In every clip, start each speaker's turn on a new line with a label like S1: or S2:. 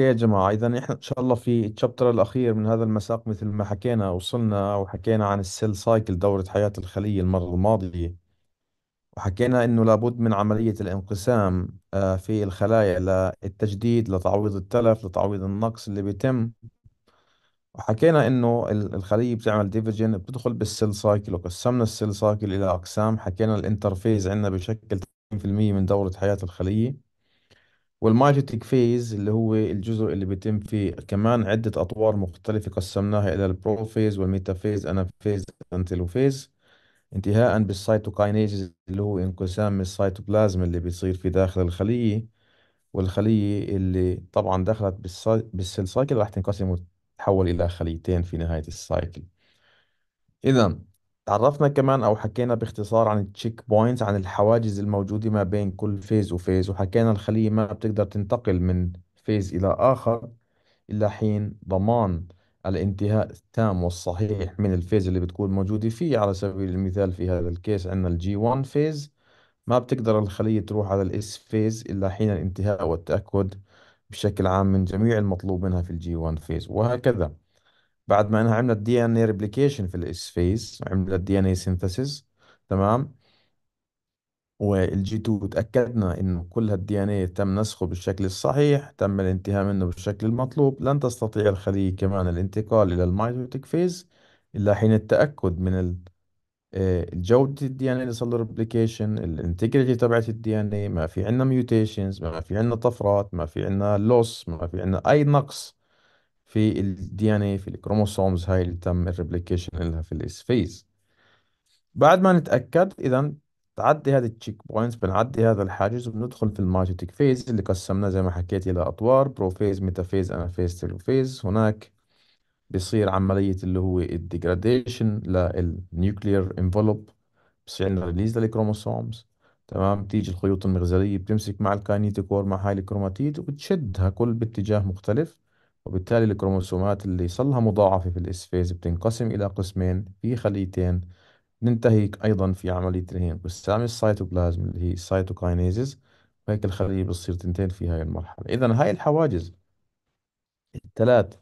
S1: اوكي يا جماعة إذا إحنا إن شاء الله في الشابتر الأخير من هذا المساق مثل ما حكينا وصلنا وحكينا عن السيل سايكل دورة حياة الخلية المرة الماضية وحكينا إنه لابد من عملية الانقسام آه، في الخلايا للتجديد لتعويض التلف لتعويض النقص اللي بيتم وحكينا إنه الخلية بتعمل ديفيجن بتدخل بالسيل سايكل وقسمنا السيل سايكل إلى أقسام حكينا الانترفيز عندنا بشكل 80% من دورة حياة الخلية والماجيتك فيز اللي هو الجزء اللي بيتم فيه كمان عدة أطوار مختلفة قسمناها إلى البروفيز والميتافيز والميتا فيز أنافيز أنتلوفيز انتهاء بالسيتوكاينيز اللي هو انقسام السيتوبلازم اللي بيصير في داخل الخلية والخلية اللي طبعا دخلت بالسيل سايكل راح تنقسم وتتحول إلى خليتين في نهاية السايكل إذا تعرفنا كمان أو حكينا باختصار عن التشيك بوينتس عن الحواجز الموجودة ما بين كل فيز وفيز وحكينا الخلية ما بتقدر تنتقل من فيز إلى آخر إلا حين ضمان الانتهاء التام والصحيح من الفيز اللي بتكون موجودة فيه على سبيل المثال في هذا الكيس عندنا الجي 1 فيز ما بتقدر الخلية تروح على الاس فيز إلا حين الانتهاء والتأكد بشكل عام من جميع المطلوب منها في الجي 1 فيز وهكذا بعد ما انها عملت دي ان اي ريبليكيشن في الاس فيز عملت دي ان اي سينثيسيس تمام والجي 2 تاكدنا انه كل هالدي ان اي تم نسخه بالشكل الصحيح تم الانتهاء منه بالشكل المطلوب لن تستطيع الخليه كمان الانتقال الى الميتوتيك فيز الا حين التاكد من ال آه، جودة الدي ان اي اللي صار له ريبليكيشن الانتجريتي تبعت الدي ان اي ما في عندنا ميوتيشنز ما في عندنا طفرات ما في عندنا لوس ما في عندنا اي نقص في الدي ان اي في الكروموسومز هاي اللي تم الريبليكيشن لها في الاسفيز بعد ما نتاكد اذا تعدي هذه التشيك بوينتس بنعدي هذا الحاجز وبندخل في الماجيتيك فيز اللي قسمناه زي ما حكيت الى اطوار بروفيز ميتافيز انافيز تيلوفيز هناك بيصير عملية اللي هو الديجراديشن للنيوكليير انفلوب بصير عندنا ريليز للكروموسومز تمام بتيجي الخيوط المغزلية بتمسك مع الكاينيتيكور مع هاي الكروماتيد وبتشدها كل باتجاه مختلف وبالتالي الكروموسومات اللي صلها مضاعفة في الإسفيز بتنقسم إلى قسمين في خليتين ننتهي أيضا في عملية تنهي انقسام السيتوبلازم اللي هي السيتوكاينيزز وهيك الخلية بتصير تنتين في هاي المرحلة إذا هاي الحواجز الثلاث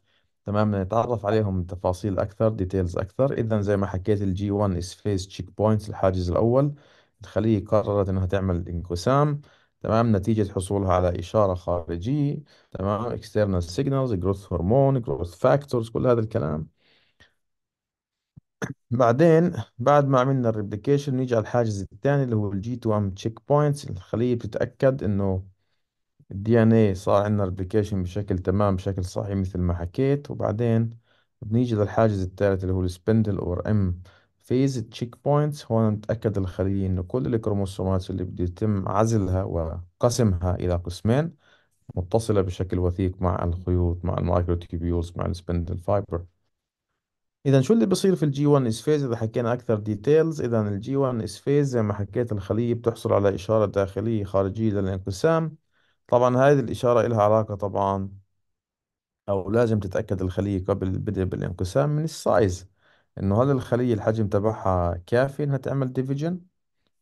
S1: تمام نتعرف عليهم تفاصيل أكثر ديتيلز أكثر إذا زي ما حكيت الجي 1 إسفيز تشيك check الحاجز الأول الخلية قررت إنها تعمل انقسام تمام نتيجة حصولها على إشارة خارجية تمام external signals growth hormone growth factors كل هذا الكلام بعدين بعد ما عملنا الريبليكيشن نيجي على الحاجز الثاني اللي هو الجي تو ام تشيك بوينتس الخلية بتتأكد إنه الدي ان اي صار عندنا ريبليكيشن بشكل تمام بشكل صحيح مثل ما حكيت وبعدين بنيجي للحاجز الثالث اللي هو السبندل اور ام فيز تشيك بوينتس هو نتاكد الخليه انه إن كل الكروموسومات اللي بده يتم عزلها وقسمها إلى قسمين متصلة بشكل وثيق مع الخيوط مع المايكروتيبيولز مع السبندل فايبر إذا شو اللي بصير في الجي 1 اس فيز إذا حكينا أكثر ديتيلز إذا الجي 1 اس فيز زي ما حكيت الخلية بتحصل على إشارة داخلية خارجية للانقسام طبعا هذه الإشارة إلها علاقة طبعا أو لازم تتأكد الخلية قبل البدء بالانقسام من السايز انه هل الخلية الحجم تبعها كافي انها تعمل ديفيجن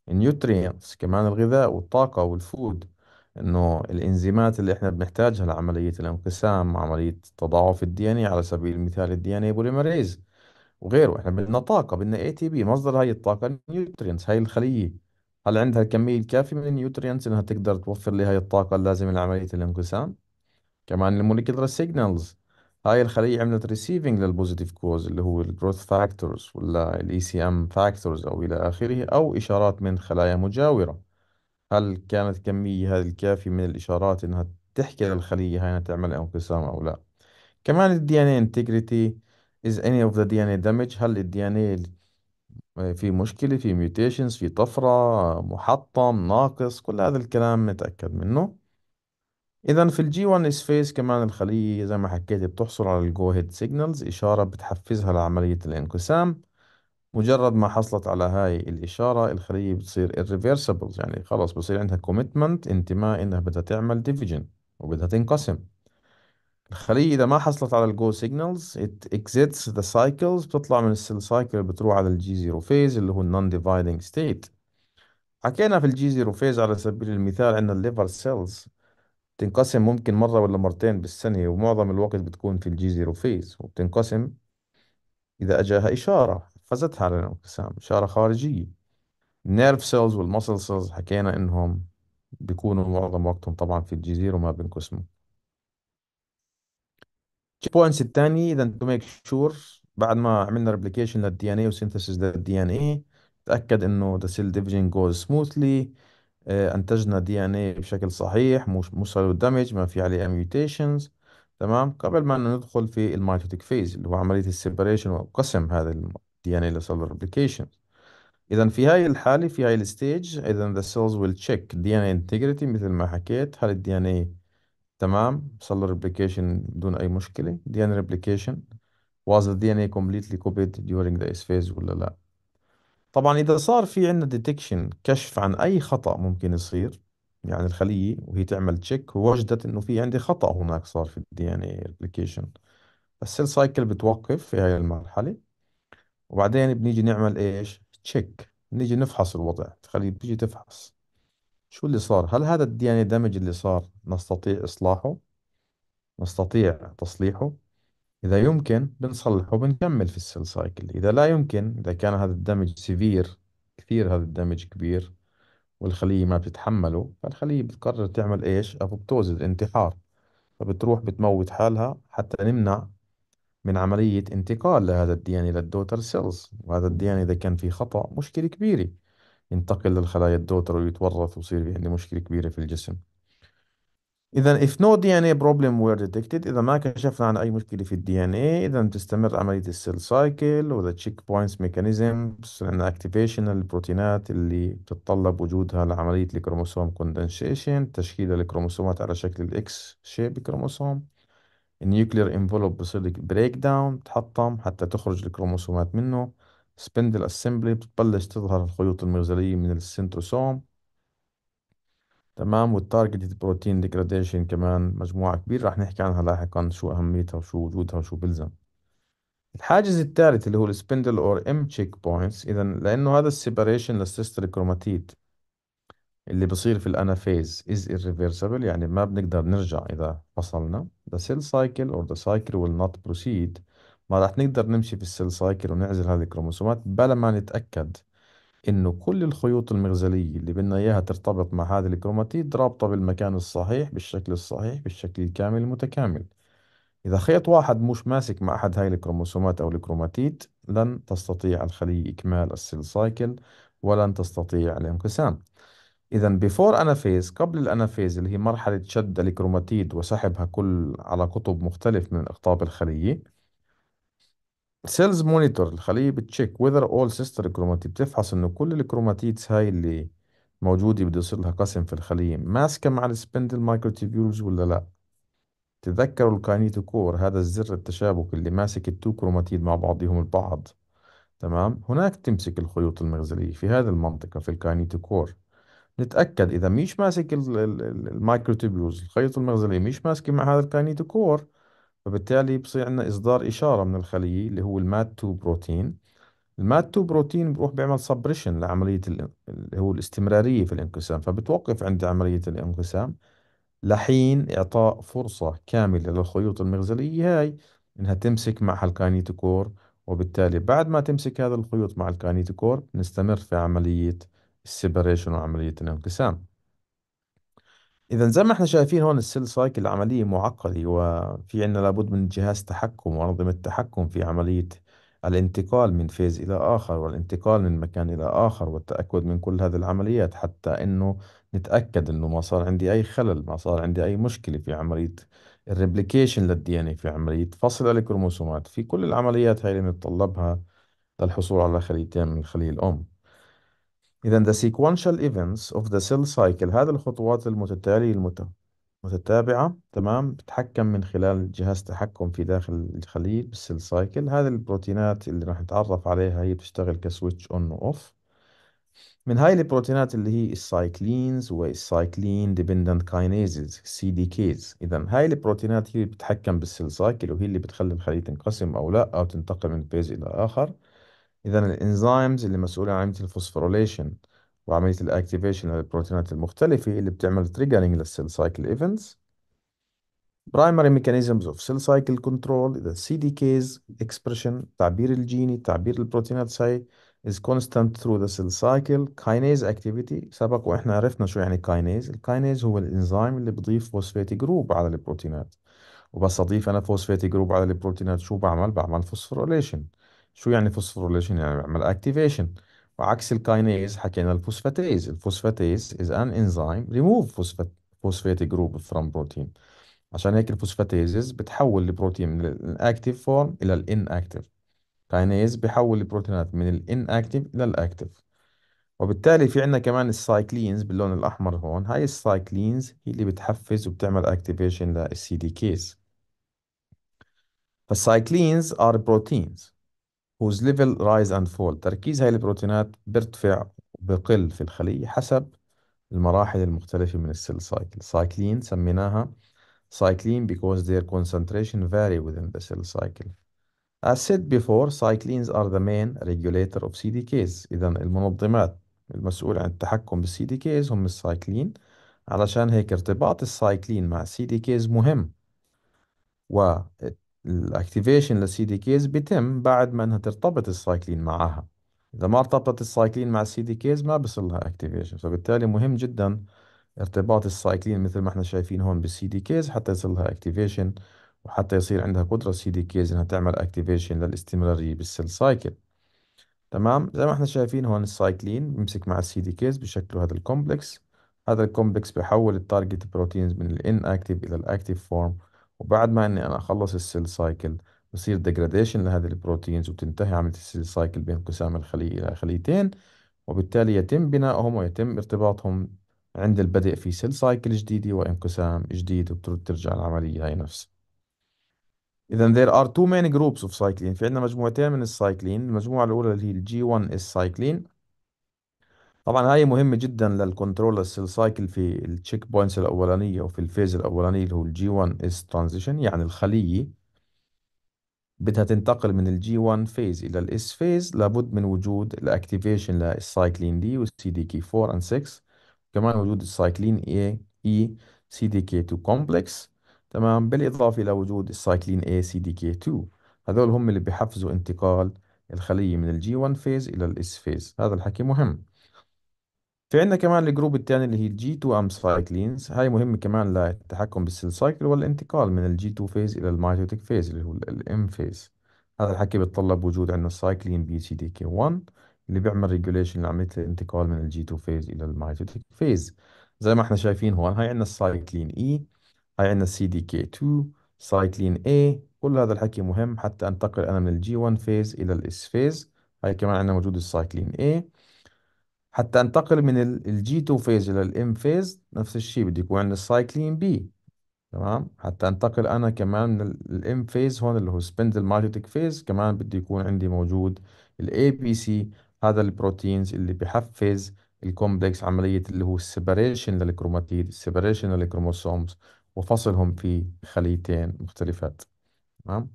S1: النيوترينتس كمان الغذاء والطاقة والفود انه الانزيمات اللي احنا بنحتاجها لعملية الانقسام عملية تضاعف الدي ان إيه على سبيل المثال الدي ان اي وغيره احنا بدنا طاقة بدنا اي تي بي مصدر هاي الطاقة النيوترينتس هاي الخلية هل عندها الكمية الكافية من النيوترينتس انها تقدر توفر لي هاي الطاقة اللازمة لعملية الانقسام كمان الموليكيولر سيجنالز هاي الخلية عملت ريسيفنج للبوزيتيف كوز اللي هو الجروث فاكتورز ولا الاي سي ام فاكتورز او الى اخره او اشارات من خلايا مجاورة هل كانت كمية هذه الكافية من الاشارات انها تحكي للخلية هاي انها تعمل انقسام او لا كمان الدي ان اي انتجريتي از اني اوف ذا دي ان اي دامج هل الدي ان اي في مشكلة في ميوتيشنز في طفرة محطم ناقص كل هذا الكلام نتأكد منه إذا في الجي 1 سبيس كمان الخلية زي ما حكيت بتحصل على الجو هيد سيجنالز إشارة بتحفزها لعملية الانقسام مجرد ما حصلت على هاي الإشارة الخلية بتصير irreversible يعني خلص بصير عندها commitment انتماء إنها بدها تعمل division وبدها تنقسم الخلية إذا ما حصلت على الجو سيجنالز it exits the cycles بتطلع من السيل سايكل بتروح على الجي 0 فيز اللي هو النون ديفايدنج ستيت حكينا في الجي 0 فيز على سبيل المثال عندنا الليفر سيلز بتنقسم ممكن مرة ولا مرتين بالسنة ومعظم الوقت بتكون في الجي زيرو فيز وبتنقسم إذا أجاها إشارة حفزتها على الانقسام إشارة خارجية النيرف سيلز والمسل سيلز حكينا إنهم بيكونوا معظم وقتهم طبعا في الجي زيرو ما بينقسموا تشيك بوينتس الثاني إذا تو ميك شور بعد ما عملنا ريبليكيشن للدي ان اي وسينثسيس للدي ان اي تأكد إنه the cell division goes smoothly آه، انتجنا دي ان اي بشكل صحيح مش مش سايلوت دامج ما في عليه ميوتيشنز تمام قبل ما ندخل في الميتوتيك فيز اللي هو عمليه السيبريشن وقسم هذا الدي ان اي لسيلولار ريبليكيشن اذا في هاي الحاله في هاي الستيج اذا the cells will check DNA انتجريتي مثل ما حكيت هل الدي ان اي تمام صار له replication بدون اي مشكله DNA replication was the DNA completely copied during the S phase ولا لا طبعا إذا صار في عندنا ديتكشن كشف عن أي خطأ ممكن يصير يعني الخلية وهي تعمل تشيك ووجدت إنه في عندي خطأ هناك صار في الدي إن اي ريبليكيشن السيل سايكل بتوقف في هاي المرحلة وبعدين بنيجي نعمل إيش تشيك بنيجي نفحص الوضع الخلية بتيجي تفحص شو اللي صار هل هذا الدي إن اي دامج اللي صار نستطيع إصلاحه نستطيع تصليحه إذا يمكن بنصلح وبنكمل في السيل سايكل إذا لا يمكن إذا كان هذا الدمج سيفير كثير هذا الدمج كبير والخلية ما بتتحمله فالخلية بتقرر تعمل إيش أبوبتوز الانتحار فبتروح بتموت حالها حتى نمنع من عملية انتقال لهذا الدياني للدوتر سيلز وهذا الدياني إذا كان في خطأ مشكلة كبيرة ينتقل للخلايا الدوتر ويتورث ويصير في عندي مشكلة كبيرة في الجسم إذا if no DNA problem were detected إذا ما كشفنا عن أي مشكلة في الدي إن إيه إذا بتستمر عملية السيل سايكل وذا تشيك بوينتس ميكانيزمز لأن اكتيفيشن البروتينات اللي بتتطلب وجودها لعملية الكروموسوم كوندنسيشن تشكيل الكروموسومات على شكل الإكس شيب كروموسوم النيوكلير انفلوب بصير بريك داون بتحطم حتى تخرج الكروموسومات منه سبندل اسمبلي بتبلش تظهر الخيوط المغزلية من السنتروسوم تمام والتارجتد بروتين ديجراديشن كمان مجموعة كبيرة رح نحكي عنها لاحقا شو أهميتها وشو وجودها وشو بلزم الحاجز الثالث اللي هو السبندل اور ام تشيك بوينتس إذا لأنه هذا السيبريشن للسيستر كروماتيد اللي بصير في الانافيز از irreversible يعني ما بنقدر نرجع إذا فصلنا the cell cycle or the cycle will not proceed ما رح نقدر نمشي في السيل سايكل ونعزل هذه الكروموسومات بلا ما نتأكد إنه كل الخيوط المغزلية اللي بدنا إياها ترتبط مع هذه الكروماتيد رابطة بالمكان الصحيح بالشكل الصحيح بالشكل الكامل المتكامل إذا خيط واحد مش ماسك مع أحد هاي الكروموسومات أو الكروماتيد لن تستطيع الخلية إكمال السيل سايكل ولن تستطيع الانقسام إذا بفور أنافيز قبل الأنافيز اللي هي مرحلة شد الكروماتيد وسحبها كل على قطب مختلف من أقطاب الخلية سيلز مونيتور الخليه بتشيك وذر اول سيستر كروماتيد بتفحص انه كل الكروماتيدز هاي اللي موجوده بده يصير لها قسم في الخليه ماسكه مع السبندل مايكروتيبيولز ولا لا تذكروا الكاينيتوكور هذا الزر التشابك اللي ماسك التو كروماتيد مع بعضهم البعض تمام هناك تمسك الخيوط المغزلية في هذه المنطقة في الكاينيتوكور نتأكد إذا مش ماسك المايكروتوبيولز الخيوط المغزلية مش ماسكة مع هذا الكاينيتوكور فبالتالي بصير عندنا إصدار إشارة من الخلية اللي هو المات 2 بروتين المات 2 بروتين بروح بيعمل سبريشن لعملية اللي هو الاستمرارية في الانقسام فبتوقف عند عملية الانقسام لحين إعطاء فرصة كاملة للخيوط المغزلية هاي إنها تمسك معها الكاينيتوكور وبالتالي بعد ما تمسك هذا الخيوط مع الكاينيتوكور نستمر في عملية السيبريشن وعملية الانقسام إذا زي ما احنا شايفين هون السيل سايكل عملية معقدة وفي عنا لابد من جهاز تحكم وأنظمة تحكم في عملية الانتقال من فيز إلى آخر والانتقال من مكان إلى آخر والتأكد من كل هذه العمليات حتى إنه نتأكد إنه ما صار عندي أي خلل ما صار عندي أي مشكلة في عملية الريبليكيشن للدي إن إيه في عملية فصل الكروموسومات في كل العمليات هاي اللي نتطلبها للحصول على خليتين من خلية الأم إذا the sequential events of the cell cycle هذه الخطوات المتتالية المت- المتتابعة تمام بتحكم من خلال جهاز تحكم في داخل الخلية بالسيل سايكل هذه البروتينات اللي راح نتعرف عليها هي بتشتغل كسويتش اون واوف من هاي البروتينات اللي هي السايكلينز والسايكلين ديبندنت كاينيزز سي دي كيز اذا هاي البروتينات هي اللي بتتحكم بالسيل سايكل وهي اللي بتخلي الخلية تنقسم او لا او تنتقل من فيز الى اخر إذا الإنزيمز اللي مسؤولة عن عملية الفوسفوريليشن وعملية الأكتيفيشن للبروتينات المختلفة اللي بتعمل تريجرينج للسيل سايكل إيفنتس برايمري ميكانيزمز اوف سيل سايكل كنترول ذا سي دي كيز اكسبريشن تعبير الجيني تعبير البروتينات هاي is constant through the cell cycle kinase activity سبق واحنا عرفنا شو يعني kinase الكاينيز هو الانزيم اللي بضيف فوسفاتي جروب على البروتينات وبس اضيف انا فوسفاتي جروب على البروتينات شو بعمل بعمل فوسفوريليشن شو يعني فوسفوريليشن يعني بيعمل اكتيفيشن وعكس الكاينيز حكينا الفوسفاتيز الفوسفاتيز is an enzyme remove phosphate phosphate group from protein عشان هيك الفوسفاتيز بتحول البروتين من الاكتيف فورم الى اكتيف كاينيز بحول البروتينات من اكتيف الى الاكتيف وبالتالي في عندنا كمان السايكلينز باللون الاحمر هون هاي السايكلينز هي اللي بتحفز وبتعمل اكتيفيشن للسي دي كيز فالسايكلينز ار بروتينز whose level rise and fall تركيز هاي البروتينات بيرتفع وبقل في الخلية حسب المراحل المختلفة من السيل سايكل سايكلين سميناها cycline because their concentration vary within the cell cycle. As said before, cyclines are the main regulator of CDKs. إذا المنظمات المسؤولة عن التحكم بالسي دي كيز هم السايكلين علشان هيك ارتباط السايكلين مع السي دي كيز مهم الاكتيفيشن للسي دي كيز بيتم بعد ما انها ترتبط السايكلين معها اذا ما ارتبطت السايكلين مع السي دي كيز ما بصير لها اكتيفيشن فبالتالي مهم جدا ارتباط السايكلين مثل ما احنا شايفين هون بالسي دي كيز حتى يصير لها اكتيفيشن وحتى يصير عندها قدرة السي دي كيز انها تعمل اكتيفيشن للاستمرارية بالسيل سايكل تمام زي ما احنا شايفين هون السايكلين بيمسك مع السي دي كيز بشكله هذا الكومبلكس هذا الكومبلكس بحول التارجت بروتينز من الان اكتيف الى الاكتيف فورم وبعد ما اني انا اخلص السيل سايكل بصير ديجراديشن لهذه البروتينز وتنتهي عملية السيل سايكل بانقسام الخلية إلى خليتين وبالتالي يتم بنائهم ويتم ارتباطهم عند البدء في سيل سايكل جديدة وانقسام جديد وبترجع العملية هي نفسها إذا there are two main groups of سايكلين في عندنا مجموعتين من السايكلين المجموعة الأولى اللي هي الجي 1 اس سايكلين طبعا هاي مهمة جدا للكنترول السيل سايكل في التشيك بوينتس الاولانيه وفي الفيز الأولانية اللي هو الجي 1 اس ترانزيشن يعني الخليه بدها تنتقل من الجي 1 فيز الى الاس فيز لابد من وجود الاكتيفيشن للسايكلين دي والسي دي كي 4 اند 6 كمان وجود السايكلين اي اي سي دي كي 2 كومبلكس تمام بالاضافه الى وجود السايكلين اي سي دي كي 2 هذول هم اللي بيحفزوا انتقال الخليه من الجي 1 فيز الى الاس فيز هذا الحكي مهم في عندنا كمان الجروب الثاني اللي هي الجي 2 أم سايكلينز هاي مهم كمان للتحكم بالسيل سايكل والانتقال من الجي 2 فيز إلى الميتوتيك فيز اللي هو الام فيز هذا الحكي بيتطلب وجود عندنا السايكلين بي سي دي كي 1 اللي بيعمل ريجوليشن لعملية الانتقال من الجي 2 فيز إلى الميتوتيك فيز زي ما احنا شايفين هون هاي عندنا السايكلين اي e، هاي عندنا السي دي كي 2 سايكلين اي كل هذا الحكي مهم حتى انتقل انا من الجي 1 فيز الى الاس فيز هاي كمان عندنا موجود السايكلين اي حتى انتقل من الجي 2 فيز الى الام فيز نفس الشيء بده يكون عندنا السايكلين بي تمام حتى انتقل انا كمان من الام فيز هون اللي هو سبندل مايلوتيك فيز كمان بده يكون عندي موجود الاي بي سي هذا البروتينز اللي بحفز الكومبلكس عملية اللي هو السيبريشن للكروماتيد السيبريشن للكروموسومز وفصلهم في خليتين مختلفات تمام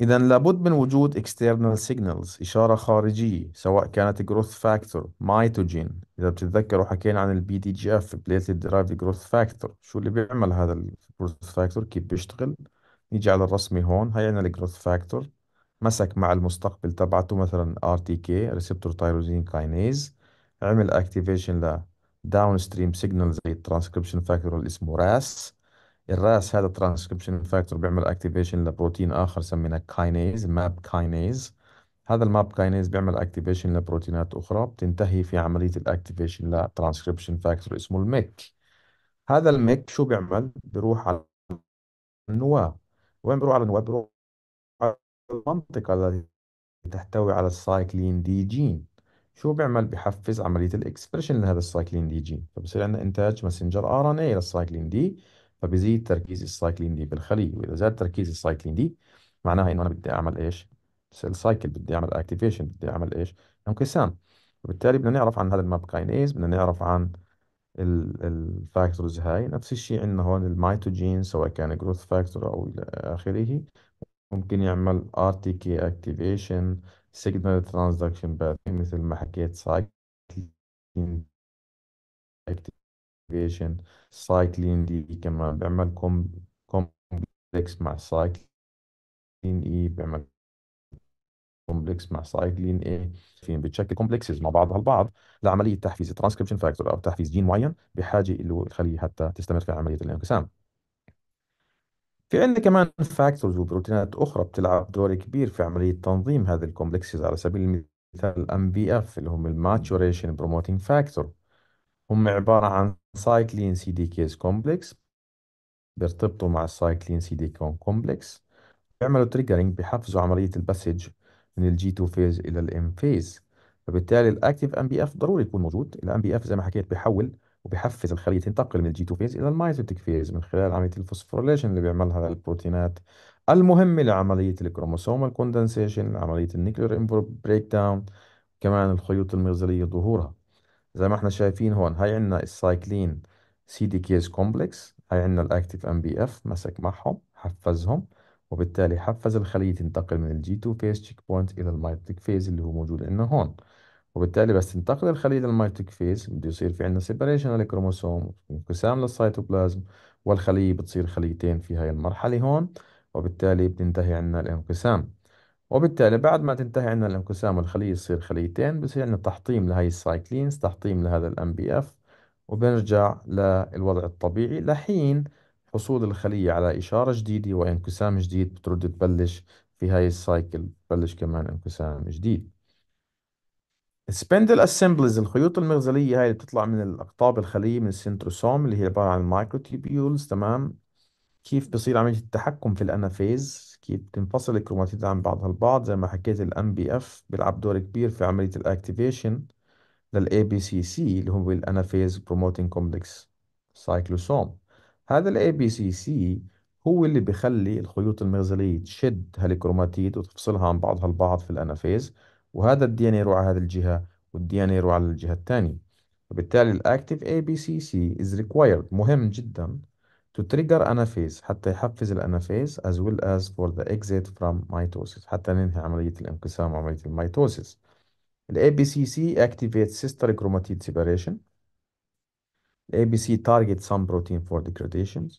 S1: إذا لابد من وجود external signals إشارة خارجية سواء كانت growth factor mitogen إذا بتتذكروا حكينا عن البي دي جي اف platelet derived growth factor شو اللي بيعمل هذا الجروث growth factor كيف بيشتغل نيجي على الرسمة هون هي عندنا الجروث فاكتور مسك مع المستقبل تبعته مثلا ار تي كي ريسبتور تايروزين كاينيز عمل اكتيفيشن ل داون ستريم سيجنال زي الترانسكريبشن فاكتور اللي اسمه راس الراس هذا ترانسكريبشن فاكتور بيعمل اكتيفيشن لبروتين اخر سميناه كاينيز ماب كاينيز هذا الماب كاينيز بيعمل اكتيفيشن لبروتينات اخرى بتنتهي في عمليه الاكتيفيشن لترانسكريبشن فاكتور اسمه الميك هذا الميك شو بيعمل بيروح على النواه وين بيروح على النواه بيروح على المنطقه التي تحتوي على السايكلين دي جين شو بيعمل بحفز عمليه الاكسبريشن لهذا السايكلين دي جين فبصير عندنا انتاج ماسنجر ار ان اي للسايكلين دي فبيزيد تركيز السايكلين دي بالخليه واذا زاد تركيز السايكلين دي معناها انه انا بدي اعمل ايش سيل سايكل بدي اعمل اكتيفيشن بدي اعمل ايش انقسام وبالتالي بدنا نعرف عن هذا الماب كاينيز بدنا نعرف عن الفاكتورز هاي نفس الشيء عندنا هون الميتوجين سواء كان جروث فاكتور او الى اخره ممكن يعمل ار تي كي اكتيفيشن سيجنال ترانزكشن باث مثل ما حكيت سايكلين ريكريشن سايكلين دي كمان بيعمل كومبلكس مع سايكلين اي e، بيعمل كومبلكس مع سايكلين اي فين بتشكل كومبلكسز مع بعضها البعض لعمليه تحفيز ترانسكريبشن فاكتور او تحفيز جين معين بحاجه له الخليه حتى تستمر في عمليه الانقسام في عندنا كمان فاكتورز وبروتينات اخرى بتلعب دور كبير في عمليه تنظيم هذه الكومبلكسز على سبيل المثال الام بي اف اللي هم الماتشوريشن بروموتنج فاكتور هم عباره عن سايكلين سي دي كيز كومبلكس بيرتبطوا مع السايكلين سي دي كون كومبلكس بيعملوا تريجرينج بيحفزوا عملية الباسج من الجي 2 فيز إلى الام فيز فبالتالي الاكتيف ام بي اف ضروري يكون موجود الام بي اف زي ما حكيت بيحول وبيحفز الخلية تنتقل من الجي 2 فيز إلى المايزوتيك فيز من خلال عملية الفوسفوريليشن اللي بيعملها البروتينات المهمة لعملية الكروموسومال كوندنسيشن عملية النيكلير بريك داون كمان الخيوط المغزلية ظهورها زي ما احنا شايفين هون هاي عندنا السايكلين سي دي كيز كومبلكس هاي عندنا الاكتيف ام بي اف مسك معهم حفزهم وبالتالي حفز الخلية تنتقل من الجي 2 فيز تشيك بوينت إلى الميتوتيك فيز اللي هو موجود عندنا هون وبالتالي بس تنتقل الخلية للميتوتيك فيز بده يصير في عندنا سيبريشن للكروموسوم انقسام للسيتوبلازم والخلية بتصير خليتين في هاي المرحلة هون وبالتالي بتنتهي عندنا الانقسام وبالتالي بعد ما تنتهي عندنا الانقسام الخلية تصير خليتين بصير عندنا تحطيم لهي السايكلينز تحطيم لهذا الام بي اف وبنرجع للوضع الطبيعي لحين حصول الخلية على إشارة جديدة وانقسام جديد بترد تبلش في هاي السايكل بتبلش كمان انقسام جديد السبندل اسمبلز الخيوط المغزلية هاي اللي بتطلع من الأقطاب الخلية من السنتروسوم اللي هي عبارة عن تيبيولز تمام كيف بصير عملية التحكم في الأنافيز كيف بتنفصل الكروماتيد عن بعضها البعض زي ما حكيت بي MBF بيلعب دور كبير في عملية الأكتيفيشن سي ABCC اللي هو الأنافيز بروموتنج كومبلكس سايكلوسوم هذا سي ABCC هو اللي بيخلي الخيوط المغزلية تشد هالكروماتيد وتفصلها عن بعضها البعض في الأنافيز وهذا الدي ان يروح على هذه الجهة والدي ان يروح على الجهة الثانية وبالتالي الأكتيف ABCC is required مهم جدا To trigger anaphase حتى يحفز الأنافيز as well as for the exit from mitosis حتى ننهي عملية الانقسام وعملية الميتوسيس. ال ABCC activates sister chromatid separation. ال ABC targets some protein for degradation.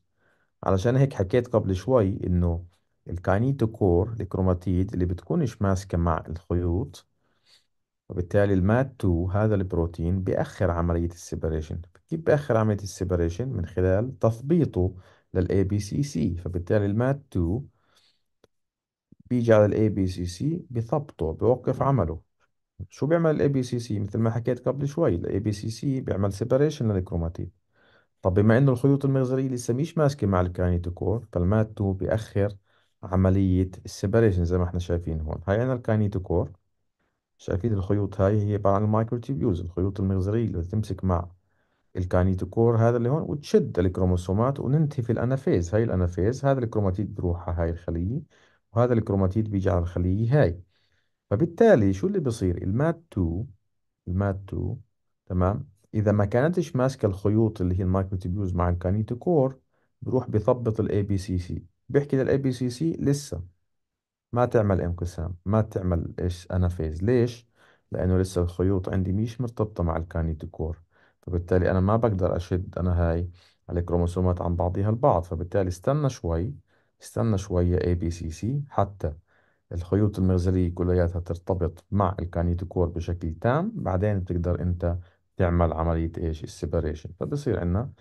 S1: علشان هيك حكيت قبل شوي إنه الكاينيتوكور الكروماتيد اللي بتكونش ماسكة مع الخيوط وبالتالي المات 2 هذا البروتين بيأخر عملية السيبريشن باخر عملية السيبريشن من خلال تثبيطه للـ ABCC فبالتالي المات 2 بيجي على الـ ABCC بثبطه بوقف عمله شو بيعمل الـ ABCC مثل ما حكيت قبل شوي الـ ABCC بيعمل سيبريشن للكروماتيد طب بما انه الخيوط المغزليه لسه مش ماسكه مع الكاينيتوكور فالمات 2 بيأخر عمليه السيبريشن زي ما احنا شايفين هون هاي عنا الكاينيتوكور شايفين الخيوط هاي هي عباره عن المايكرو تيبيوز الخيوط المغزليه اللي بتمسك مع الكانيتوكور هذا اللي هون وتشد الكروموسومات وننتهي في الانافيز هاي الانافيز هذا الكروماتيد بروحها هاي الخليه وهذا الكروماتيد بيجي على الخليه هاي فبالتالي شو اللي بصير المات 2 المات 2 تمام اذا ما كانتش ماسكه الخيوط اللي هي المايكروتوبيولز مع الكانيتوكور بروح بثبط الاي بي سي سي بيحكي للاي بي سي سي لسه ما تعمل انقسام ما تعمل ايش انافيز ليش لانه لسه الخيوط عندي مش مرتبطه مع الكانيتوكور فبالتالي أنا ما بقدر أشد أنا هاي الكروموسومات عن بعضها البعض فبالتالي استنى شوي استنى شوي يا اي بي سي سي حتى الخيوط المغزلية كلياتها ترتبط مع الكانيتوكور بشكل تام بعدين بتقدر أنت تعمل عملية إيش السيبريشن فبصير عندنا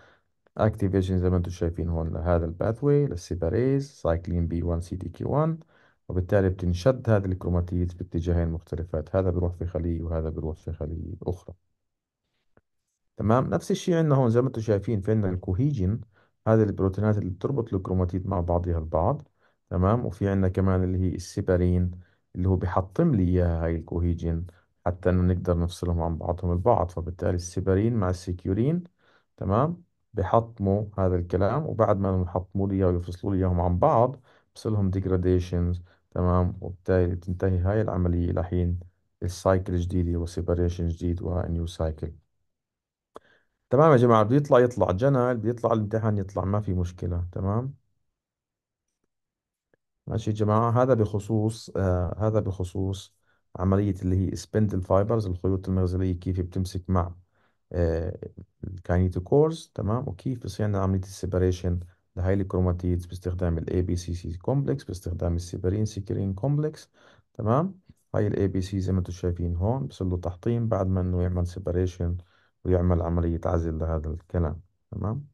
S1: اكتيفيشن زي ما انتم شايفين هون لهذا الباثوي للسيباريز سايكلين بي 1 سي دي كي 1 وبالتالي بتنشد هذه الكروماتيدز باتجاهين مختلفات هذا بيروح في خلية وهذا بيروح في خلية أخرى تمام نفس الشيء عندنا هون زي ما انتم شايفين في عندنا الكوهيجين هذه البروتينات اللي بتربط الكروماتيد مع بعضها البعض تمام وفي عندنا كمان اللي هي السيبارين اللي هو بيحطم لي اياها هاي الكوهيجين حتى انه نقدر نفصلهم عن بعضهم البعض فبالتالي السيبارين مع السيكيورين تمام بحطموا هذا الكلام وبعد ما يحطموا لي اياه ويفصلوا لي اياهم عن بعض بصلهم ديجراديشنز تمام وبالتالي بتنتهي هاي العملية لحين السايكل جديدة وسيبريشن جديد ونيو سايكل تمام يا جماعة بده يطلع يطلع جنى بيطلع الامتحان يطلع ما في مشكلة تمام ماشي يا جماعة هذا بخصوص آه هذا بخصوص عملية اللي هي سبندل فايبرز الخيوط المغزلية كيف بتمسك مع آه كورز تمام وكيف بصير عندنا عملية السيبريشن لهي الكروماتيدز باستخدام سي سي كومبلكس باستخدام السيبرين سيكرين كومبلكس تمام هاي بي ABC زي ما انتم شايفين هون بصير له تحطيم بعد ما انه يعمل سيبريشن ويعمل عملية عزل لهذا الكلام تمام